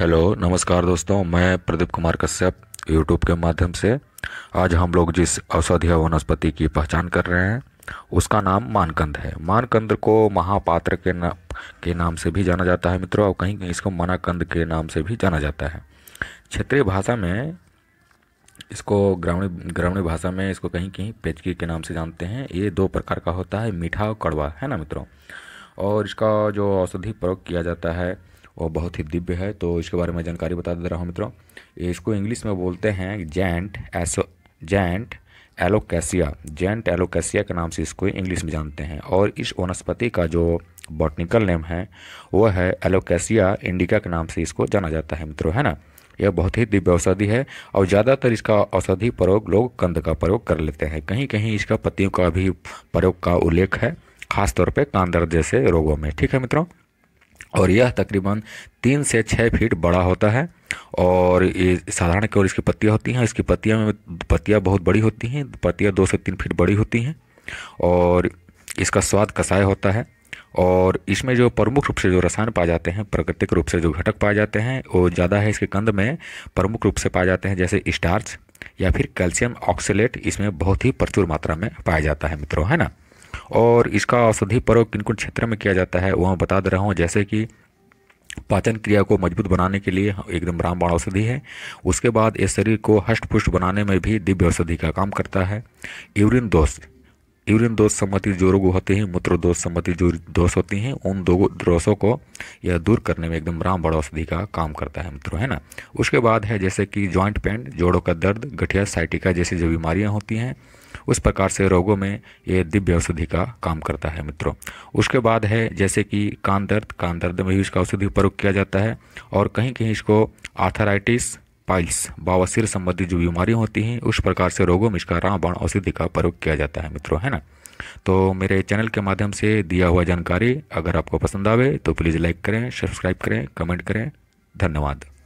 hello नमस्कार दोस्तों मैं प्रदीप कुमार कश्यप यूट्यूब के माध्यम से आज हम लोग जिस औषधीय वनस्पति की पहचान कर रहे हैं उसका नाम मानकंद है मानकंद को महापात्र के ना के नाम से भी जाना जाता है मित्रों और कहीं कहीं इसको मनाकंद के नाम से भी जाना जाता है क्षेत्रीय भाषा में इसको ग्रामीण ग्रामीण भाषा में इसको कहीं कहीं पेचकी के नाम से जानते हैं ये दो प्रकार का होता है मीठा और कड़वा है ना मित्रों और इसका जो औषधि प्रयोग किया जाता है और बहुत ही दिव्य है तो इसके बारे में जानकारी बता दे रहा हूँ मित्रों इसको इंग्लिश में बोलते हैं जैंट एसो जैंट एलोकैसिया जेंट एलोकैसिया के नाम से इसको इंग्लिश में जानते हैं और इस वनस्पति का जो बॉटनिकल नेम है वो है एलोकैसिया इंडिका के नाम से इसको जाना जाता है मित्रों है ना यह बहुत ही दिव्य औषधि है और ज़्यादातर इसका औषधि प्रयोग लोग कंद का प्रयोग कर लेते हैं कहीं कहीं इसका पत्तियों का भी प्रयोग का उल्लेख है खासतौर पर कांदर जैसे रोगों में ठीक है मित्रों और यह तकरीबन तीन से छः फीट बड़ा होता है और ये साधारण केवल इसकी पत्तियाँ होती हैं इसकी पत्तियाँ में पत्तियाँ बहुत बड़ी होती हैं पत्तियाँ दो से तीन फीट बड़ी होती हैं और इसका स्वाद कसाय होता है और इसमें जो प्रमुख रूप से जो रसायन पाए जाते हैं प्राकृतिक रूप से जो घटक पाए जाते हैं वो ज़्यादा है इसके कंद में प्रमुख रूप से पाए जाते हैं जैसे स्टार्च या फिर कैल्शियम ऑक्सीलेट इसमें बहुत ही प्रचुर मात्रा में पाया जाता है मित्रों है ना और इसका औषधि प्रयोग किन किन क्षेत्र में किया जाता है वह बता दे रहा हूँ जैसे कि पाचन क्रिया को मजबूत बनाने के लिए एकदम रामबाण औषधि है उसके बाद इस शरीर को हष्टपुष्ट बनाने में भी दिव्य औषधि का काम करता है यूरिन दोष यूरिन दोष संबंधित जो रोग होते हैं मूत्र दोष संबंधित जो दोष होती हैं उन दो दोषों को यह दूर करने में एकदम रामबाण औषधि का काम करता है मित्रों है ना उसके बाद है जैसे कि जॉइंट पेन जोड़ों का दर्द गठिया साइटिका जैसी जो बीमारियाँ होती हैं उस प्रकार से रोगों में ये दिव्य औषधि का काम करता है मित्रों उसके बाद है जैसे कि कान दर्द कान दर्द में भी इसका औषधि प्रयोग किया जाता है और कहीं कहीं इसको आर्थराइटिस पाइल्स बावसिर संबंधी जो बीमारियाँ होती हैं उस प्रकार से रोगों में इसका रामबाण औषधि का प्रयोग किया जाता है मित्रों है ना तो मेरे चैनल के माध्यम से दिया हुआ जानकारी अगर आपको पसंद आवे तो प्लीज़ लाइक करें सब्सक्राइब करें कमेंट करें धन्यवाद